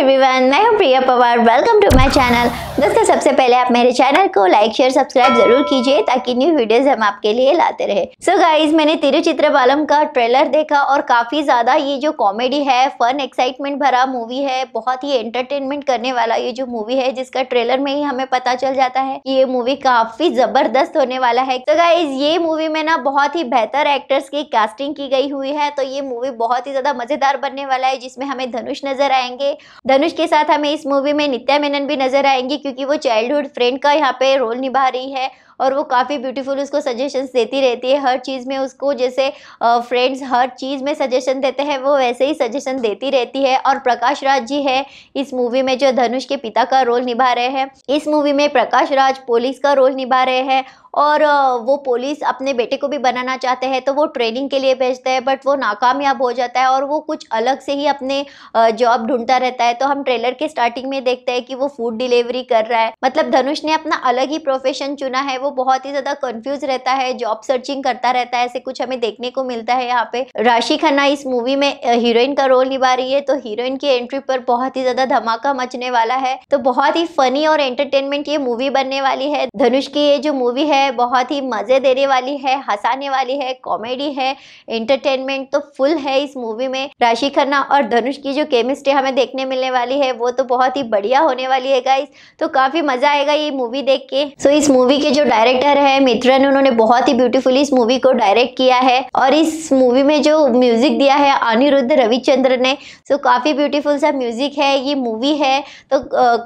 everyone मैं हूं Priya Pawar welcome to my channel दोस्तों सबसे पहले आप मेरे चैनल को लाइक शेयर सब्सक्राइब जरूर कीजिए ताकि न्यू वीडियोस हम आपके लिए लाते रहे सो so गाइस मैंने तिरुचित्र बालम का ट्रेलर देखा और काफ़ी ज़्यादा ये जो कॉमेडी है फन एक्साइटमेंट भरा मूवी है बहुत ही एंटरटेनमेंट करने वाला ये जो मूवी है जिसका ट्रेलर में ही हमें पता चल जाता है ये मूवी काफ़ी ज़बरदस्त होने वाला है तो गाइज ये मूवी में ना बहुत ही बेहतर एक्टर्स की कास्टिंग की गई हुई है तो ये मूवी बहुत ही ज़्यादा मज़ेदार बनने वाला है जिसमें हमें धनुष नजर आएंगे धनुष के साथ हमें इस मूवी में नित्या मेनन भी नजर आएंगी क्योंकि वो चाइल्डहुड फ्रेंड का यहाँ पे रोल निभा रही है और वो काफ़ी ब्यूटीफुल उसको सजेशंस देती रहती है हर चीज़ में उसको जैसे फ्रेंड्स हर चीज़ में सजेशन देते हैं वो वैसे ही सजेशन देती रहती है और प्रकाश राज जी है इस मूवी में जो धनुष के पिता का रोल निभा रहे हैं इस मूवी में प्रकाश राज पुलिस का रोल निभा रहे हैं और वो पुलिस अपने बेटे को भी बनाना चाहते हैं तो वो ट्रेनिंग के लिए भेजते हैं बट वो नाकामयाब हो जाता है और वो कुछ अलग से ही अपने जॉब ढूंढता रहता है तो हम ट्रेलर के स्टार्टिंग में देखते हैं कि वो फूड डिलीवरी कर रहा है मतलब धनुष ने अपना अलग ही प्रोफेशन चुना है वो बहुत ही ज्यादा कंफ्यूज रहता है जॉब सर्चिंग करता रहता है ऐसे कुछ हमें देखने को मिलता है यहाँ पे राशि खन्ना इस मूवी में हीरोइन का रोल निभा रही है तो हीरोइन की एंट्री पर बहुत ही ज्यादा धमाका मचने वाला है तो बहुत ही फनी और एंटरटेनमेंट ये मूवी बनने वाली है धनुष की ये जो मूवी है बहुत ही मजे देने वाली है हंसाने वाली है कॉमेडी है एंटरटेनमेंट तो फुल है इस मूवी में राशि खन्ना और धनुष की जो केमिस्ट्री हमें देखने मिलने वाली है वो तो बहुत ही बढ़िया होने वाली है गाइस तो काफी मजा आएगा ये मूवी देख के सो इस मूवी के जो डायरेक्टर है मित्रन उन्होंने बहुत ही ब्यूटीफुली इस मूवी को डायरेक्ट किया है और इस मूवी में जो म्यूजिक दिया है अनिरुद्ध रविचंद्र ने सो तो काफ़ी ब्यूटीफुल सा म्यूजिक है ये मूवी है तो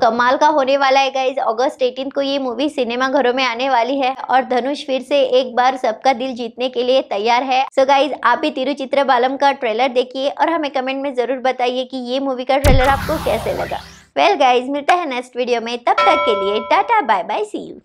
कमाल का होने वाला है इस अगस्त एटीन को ये मूवी सिनेमा घरों में आने वाली है और धनुष फिर से एक बार सबका दिल जीतने के लिए तैयार है सो so गाइज आप ही तिरुचित्र बालम का ट्रेलर देखिए और हमें कमेंट में ज़रूर बताइए कि ये मूवी का ट्रेलर आपको कैसे लगा वेल well गाइज मिलता है नेक्स्ट वीडियो में तब तक के लिए tata bye bye see you